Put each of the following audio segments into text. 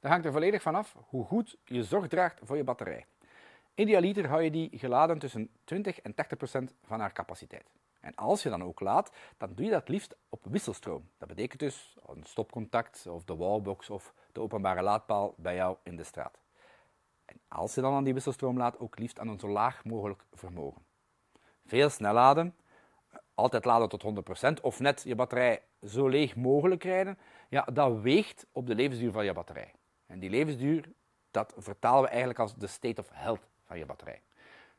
Dat hangt er volledig vanaf hoe goed je zorg draagt voor je batterij. Idealiter hou je die geladen tussen 20 en 80 procent van haar capaciteit. En als je dan ook laat, dan doe je dat liefst op wisselstroom. Dat betekent dus een stopcontact of de wallbox of de openbare laadpaal bij jou in de straat. En als je dan aan die wisselstroom laat, ook liefst aan een zo laag mogelijk vermogen. Veel snel laden, altijd laden tot 100% of net je batterij zo leeg mogelijk rijden, ja, dat weegt op de levensduur van je batterij. En die levensduur, dat vertalen we eigenlijk als de state of health van je batterij.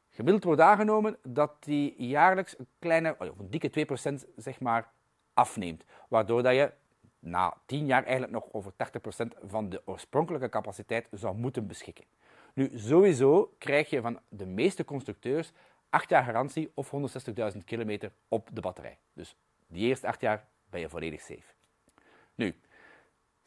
Gemiddeld wordt aangenomen dat die jaarlijks een kleine, of een dikke 2% zeg maar, afneemt. Waardoor dat je na 10 jaar eigenlijk nog over 80% van de oorspronkelijke capaciteit zou moeten beschikken. Nu, sowieso krijg je van de meeste constructeurs 8 jaar garantie of 160.000 kilometer op de batterij. Dus die eerste 8 jaar ben je volledig safe. Nu,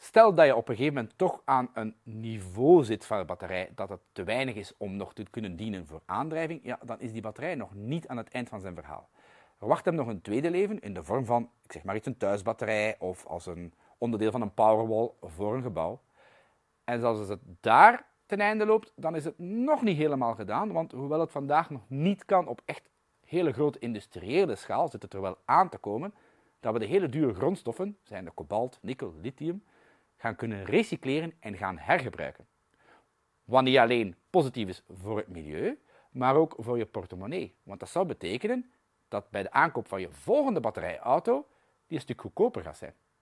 Stel dat je op een gegeven moment toch aan een niveau zit van de batterij dat het te weinig is om nog te kunnen dienen voor aandrijving, ja, dan is die batterij nog niet aan het eind van zijn verhaal. wacht hem nog een tweede leven in de vorm van, ik zeg maar iets, een thuisbatterij of als een onderdeel van een powerwall voor een gebouw. En als het daar ten einde loopt, dan is het nog niet helemaal gedaan, want hoewel het vandaag nog niet kan op echt hele grote industriële schaal, zit het er wel aan te komen dat we de hele dure grondstoffen, zijn de kobalt, nikkel, lithium, gaan kunnen recycleren en gaan hergebruiken. Wat niet alleen positief is voor het milieu, maar ook voor je portemonnee. Want dat zou betekenen dat bij de aankoop van je volgende batterijauto die een stuk goedkoper gaat zijn.